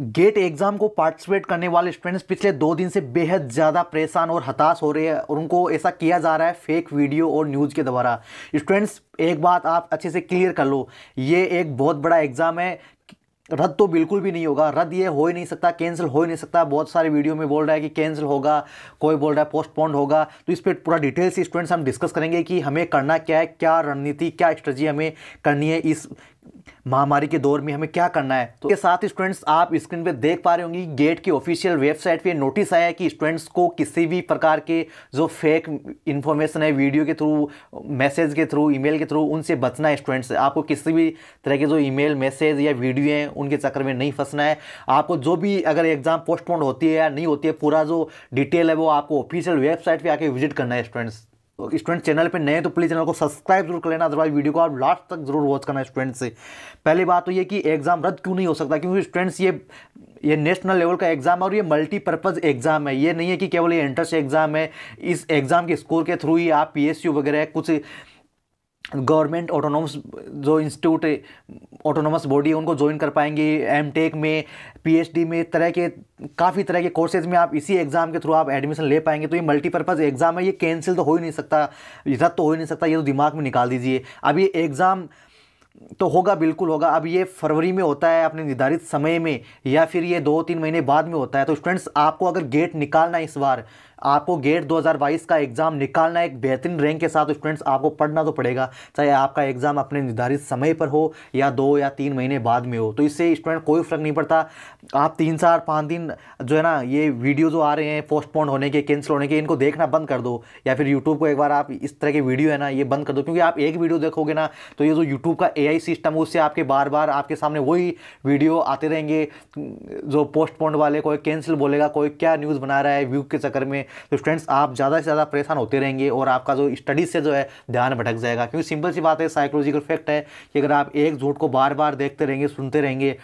gate exam को participate करने वाले स्टूडेंट्स पिछले दो दिन से बेहद ज़्यादा परेशान और हताश हो रहे हैं और उनको ऐसा किया जा रहा है फेक वीडियो और न्यूज़ के द्वारा स्टूडेंट्स एक बात आप अच्छे से क्लियर कर लो ये एक बहुत बड़ा एग्ज़ाम है रद्द तो बिल्कुल भी नहीं होगा रद्द ये हो ही नहीं सकता कैंसिल हो ही नहीं सकता बहुत सारे वीडियो में बोल रहा है कि कैंसिल होगा कोई बोल रहा है पोस्टपोन्ड होगा तो इस पर पूरा डिटेल्स स्टूडेंट्स हम डिस्कस करेंगे कि हमें करना क्या है क्या रणनीति क्या स्ट्रेटी हमें करनी है इस महामारी के दौर में हमें क्या करना है तो के साथ स्टूडेंट्स आप स्क्रीन पे देख पा रहे होंगे गेट की ऑफिशियल वेबसाइट पे नोटिस आया है कि स्टूडेंट्स को किसी भी प्रकार के जो फेक इन्फॉर्मेशन है वीडियो के थ्रू मैसेज के थ्रू ईमेल के थ्रू उनसे बचना है स्टूडेंट्स आपको किसी भी तरह के जो ईमेल मैसेज या वीडियो हैं उनके चक्कर में नहीं फंसना है आपको जो भी अगर एग्ज़ाम पोस्टपोन होती है या नहीं होती है पूरा जो डिटेल है वो आपको ऑफिशियल वेबसाइट पर आके विजिट करना है स्टूडेंट्स तो स्टूडेंट चैनल पे नए तो प्लीज़ चैनल को सब्सक्राइब जरूर कर लेना अदरवाइज वीडियो को आप लास्ट तक जरूर वॉच करना स्टूडेंट से पहली बात तो ये कि एग्ज़ाम रद्द क्यों नहीं हो सकता क्योंकि स्टूडेंट्स ये ये नेशनल लेवल का एग्ज़ाम है और ये मल्टीपर्पज़ एग्ज़ाम है ये नहीं है कि केवल ये एंट्रेंस एग्ज़ाम है इस एग्ज़ाम के स्कोर के थ्रू ही आप पी वगैरह कुछ गवर्नमेंट ऑटोनोमस जो इंस्टीट्यूट ऑटोनोमस बॉडी है उनको ज्वाइन कर पाएंगे एम टेक में पीएचडी में तरह के काफ़ी तरह के कोर्सेज में आप इसी एग्ज़ाम के थ्रू आप एडमिशन ले पाएंगे तो ये मल्टीपर्पज़ एग्ज़ाम है ये कैंसिल तो हो ही नहीं सकता रद्द तो हो ही नहीं सकता ये तो दिमाग में निकाल दीजिए अब ये एग्ज़ाम तो होगा बिल्कुल होगा अब ये फरवरी में होता है अपने निर्धारित समय में या फिर ये दो तीन महीने बाद में होता है तो स्टूडेंट्स आपको अगर गेट निकालना इस बार आपको गेट 2022 का एग्ज़ाम निकालना एक बेहतरीन रैंक के साथ स्टूडेंट्स आपको पढ़ना तो पड़ेगा चाहे आपका एग्ज़ाम अपने निर्धारित समय पर हो या दो या तीन महीने बाद में हो तो इससे स्टूडेंट कोई फ़र्क नहीं पड़ता आप तीन चार पाँच दिन जो है ना ये वीडियो जो आ रहे हैं पोस्टपोन होने के कैंसिल होने के इनको देखना बंद कर दो या फिर यूट्यूब को एक बार आप इस तरह की वीडियो है ना ये बंद कर दो क्योंकि आप एक वीडियो देखोगे ना तो ये जो यूट्यूब का ए सिस्टम उससे आपके बार बार आपके सामने वही वीडियो आते रहेंगे जो पोस्टपोन वाले कोई कैंसिल बोलेगा कोई क्या न्यूज़ बना रहा है व्यू के चक्कर में तो स्टूडेंट्स आप ज़्यादा से ज़्यादा परेशान होते रहेंगे और आपका जो स्टडीज़ से जो है ध्यान भटक जाएगा क्योंकि सिंपल सी बात है साइकोलॉजिकल फैक्ट है कि अगर आप एक झूठ को बार बार देखते रहेंगे सुनते रहेंगे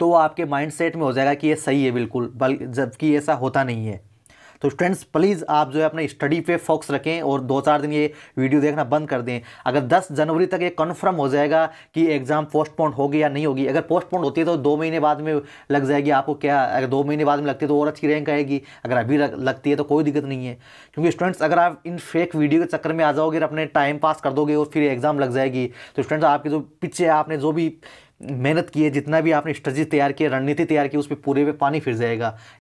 तो वो आपके माइंड सेट में हो जाएगा कि ये सही है बिल्कुल बल जबकि ऐसा होता नहीं है तो स्टूडेंट्स प्लीज़ आप जो है अपने स्टडी पे फोकस रखें और दो चार दिन ये वीडियो देखना बंद कर दें अगर 10 जनवरी तक ये कन्फर्म हो जाएगा कि एग्ज़ाम पोस्टपोन होगी या नहीं होगी अगर पोस्टपोन होती है तो दो महीने बाद में लग जाएगी आपको क्या अगर दो महीने बाद में लगती है तो और अच्छी रैंक आएगी अगर अभी लगती है तो कोई दिक्कत नहीं है क्योंकि स्टूडेंट्स अगर आप इन फेक वीडियो के चक्कर में आ जाओगे और अपने टाइम पास कर दोगे और फिर एग्ज़ाम लग जाएगी तो स्टूडेंट्स आपके जो पीछे आपने जो भी मेहनत की है जितना भी आपने स्ट्रेजी तैयार की रणनीति तैयार की उस पर पूरे पे पानी फिर जाएगा